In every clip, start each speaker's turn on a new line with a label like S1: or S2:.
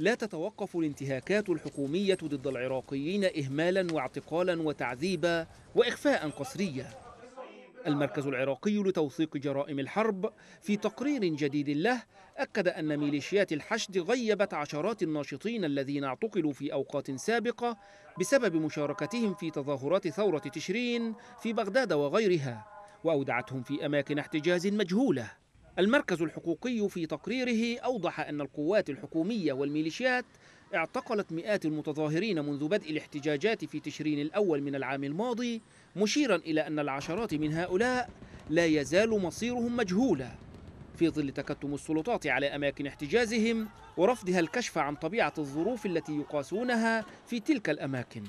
S1: لا تتوقف الانتهاكات الحكومية ضد العراقيين إهمالا واعتقالا وتعذيبا وإخفاء قسريا المركز العراقي لتوثيق جرائم الحرب في تقرير جديد له أكد أن ميليشيات الحشد غيبت عشرات الناشطين الذين اعتقلوا في أوقات سابقة بسبب مشاركتهم في تظاهرات ثورة تشرين في بغداد وغيرها وأودعتهم في أماكن احتجاز مجهولة المركز الحقوقي في تقريره أوضح أن القوات الحكومية والميليشيات اعتقلت مئات المتظاهرين منذ بدء الاحتجاجات في تشرين الأول من العام الماضي مشيرا إلى أن العشرات من هؤلاء لا يزال مصيرهم مجهولا في ظل تكتم السلطات على أماكن احتجازهم ورفضها الكشف عن طبيعة الظروف التي يقاسونها في تلك الأماكن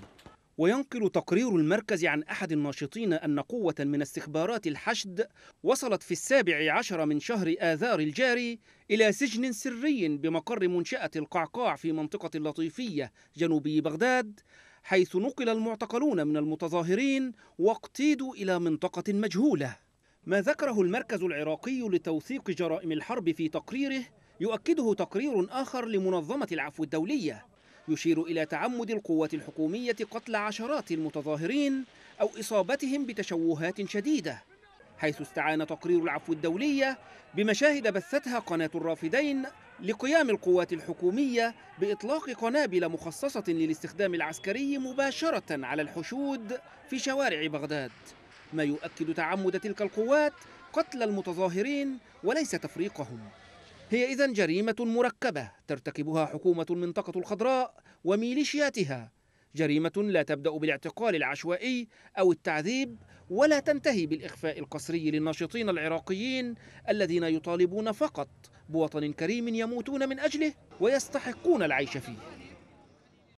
S1: وينقل تقرير المركز عن أحد الناشطين أن قوة من استخبارات الحشد وصلت في السابع عشر من شهر آذار الجاري إلى سجن سري بمقر منشأة القعقاع في منطقة اللطيفية جنوبي بغداد حيث نقل المعتقلون من المتظاهرين واقتيدوا إلى منطقة مجهولة ما ذكره المركز العراقي لتوثيق جرائم الحرب في تقريره يؤكده تقرير آخر لمنظمة العفو الدولية يشير إلى تعمد القوات الحكومية قتل عشرات المتظاهرين أو إصابتهم بتشوهات شديدة حيث استعان تقرير العفو الدولية بمشاهد بثتها قناة الرافدين لقيام القوات الحكومية بإطلاق قنابل مخصصة للاستخدام العسكري مباشرة على الحشود في شوارع بغداد ما يؤكد تعمد تلك القوات قتل المتظاهرين وليس تفريقهم هي إذا جريمة مركبة ترتكبها حكومة المنطقة الخضراء وميليشياتها جريمة لا تبدأ بالاعتقال العشوائي أو التعذيب ولا تنتهي بالإخفاء القسري للناشطين العراقيين الذين يطالبون فقط بوطن كريم يموتون من أجله ويستحقون العيش فيه